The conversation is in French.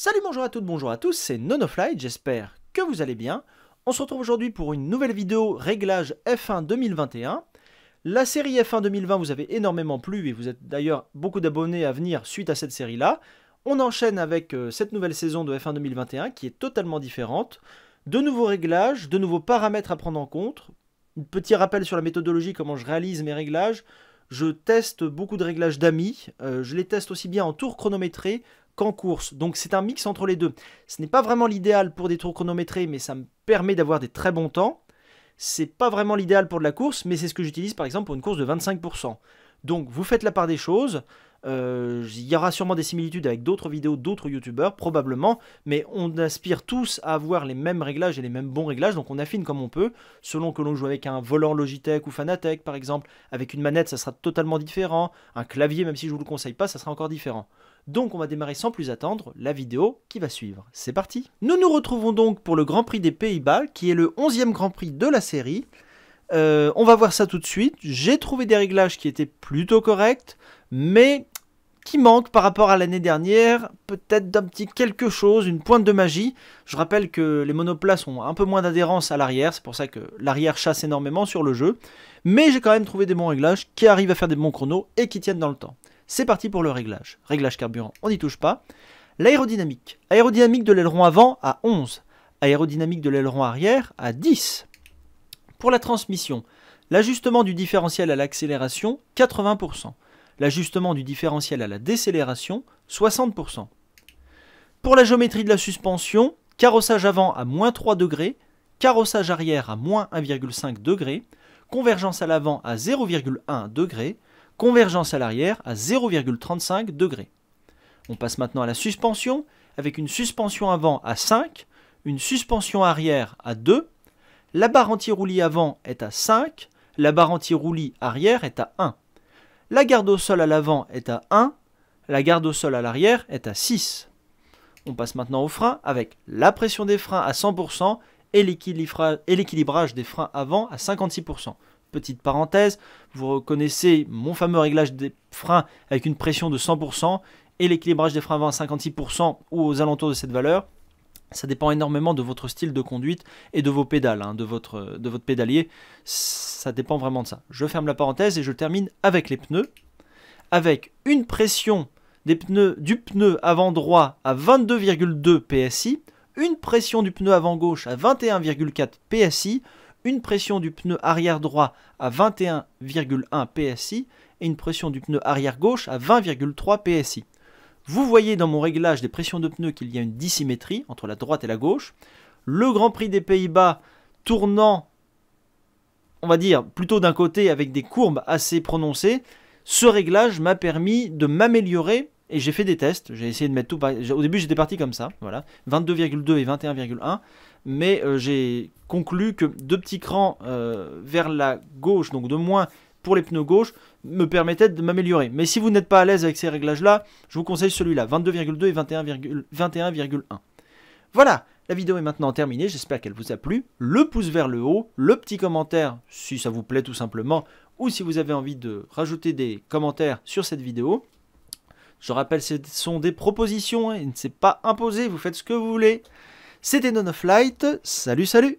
Salut, bonjour à toutes, bonjour à tous, c'est Nonofly, j'espère que vous allez bien. On se retrouve aujourd'hui pour une nouvelle vidéo réglage F1 2021. La série F1 2020 vous avez énormément plu et vous êtes d'ailleurs beaucoup d'abonnés à venir suite à cette série-là. On enchaîne avec euh, cette nouvelle saison de F1 2021 qui est totalement différente. De nouveaux réglages, de nouveaux paramètres à prendre en compte. petit rappel sur la méthodologie, comment je réalise mes réglages. Je teste beaucoup de réglages d'amis. Euh, je les teste aussi bien en tour chronométré en course. Donc c'est un mix entre les deux. Ce n'est pas vraiment l'idéal pour des tours chronométrés, mais ça me permet d'avoir des très bons temps. C'est pas vraiment l'idéal pour de la course, mais c'est ce que j'utilise par exemple pour une course de 25%. Donc vous faites la part des choses. Euh, il y aura sûrement des similitudes avec d'autres vidéos d'autres youtubeurs, probablement, mais on aspire tous à avoir les mêmes réglages et les mêmes bons réglages, donc on affine comme on peut, selon que l'on joue avec un volant Logitech ou Fanatec par exemple, avec une manette ça sera totalement différent, un clavier même si je vous le conseille pas, ça sera encore différent. Donc on va démarrer sans plus attendre la vidéo qui va suivre. C'est parti Nous nous retrouvons donc pour le Grand Prix des Pays-Bas, qui est le 11e Grand Prix de la série. Euh, on va voir ça tout de suite. J'ai trouvé des réglages qui étaient plutôt corrects mais qui manque par rapport à l'année dernière, peut-être d'un petit quelque chose, une pointe de magie. Je rappelle que les monoplaces ont un peu moins d'adhérence à l'arrière, c'est pour ça que l'arrière chasse énormément sur le jeu, mais j'ai quand même trouvé des bons réglages qui arrivent à faire des bons chronos et qui tiennent dans le temps. C'est parti pour le réglage. Réglage carburant, on n'y touche pas. L'aérodynamique. Aérodynamique de l'aileron avant à 11. Aérodynamique de l'aileron arrière à 10. Pour la transmission, l'ajustement du différentiel à l'accélération, 80% l'ajustement du différentiel à la décélération, 60%. Pour la géométrie de la suspension, carrossage avant à moins 3 degrés, carrossage arrière à moins 1,5 degré, convergence à l'avant à 0,1 degré, convergence à l'arrière à 0,35 degré. On passe maintenant à la suspension, avec une suspension avant à 5, une suspension arrière à 2, la barre anti-roulis avant est à 5, la barre anti-roulis arrière est à 1. La garde au sol à l'avant est à 1, la garde au sol à l'arrière est à 6. On passe maintenant au frein avec la pression des freins à 100% et l'équilibrage des freins avant à 56%. Petite parenthèse, vous reconnaissez mon fameux réglage des freins avec une pression de 100% et l'équilibrage des freins avant à 56% ou aux alentours de cette valeur. Ça dépend énormément de votre style de conduite et de vos pédales, hein, de, votre, de votre pédalier. Ça dépend vraiment de ça. Je ferme la parenthèse et je termine avec les pneus. Avec une pression des pneus, du pneu avant droit à 22,2 PSI, une pression du pneu avant gauche à 21,4 PSI, une pression du pneu arrière droit à 21,1 PSI et une pression du pneu arrière gauche à 20,3 PSI. Vous voyez dans mon réglage des pressions de pneus qu'il y a une dissymétrie entre la droite et la gauche. Le Grand Prix des Pays-Bas tournant, on va dire, plutôt d'un côté avec des courbes assez prononcées, ce réglage m'a permis de m'améliorer et j'ai fait des tests. J'ai essayé de mettre tout. Au début, j'étais parti comme ça, voilà, 22,2 et 21,1. Mais euh, j'ai conclu que deux petits crans euh, vers la gauche, donc de moins les pneus gauche me permettait de m'améliorer. Mais si vous n'êtes pas à l'aise avec ces réglages-là, je vous conseille celui-là, 22,2 et 21,1. voilà, la vidéo est maintenant terminée, j'espère qu'elle vous a plu. Le pouce vers le haut, le petit commentaire si ça vous plaît tout simplement, ou si vous avez envie de rajouter des commentaires sur cette vidéo. Je rappelle, ce sont des propositions, hein, et ne s'est pas imposé, vous faites ce que vous voulez. C'était Non of Light, salut salut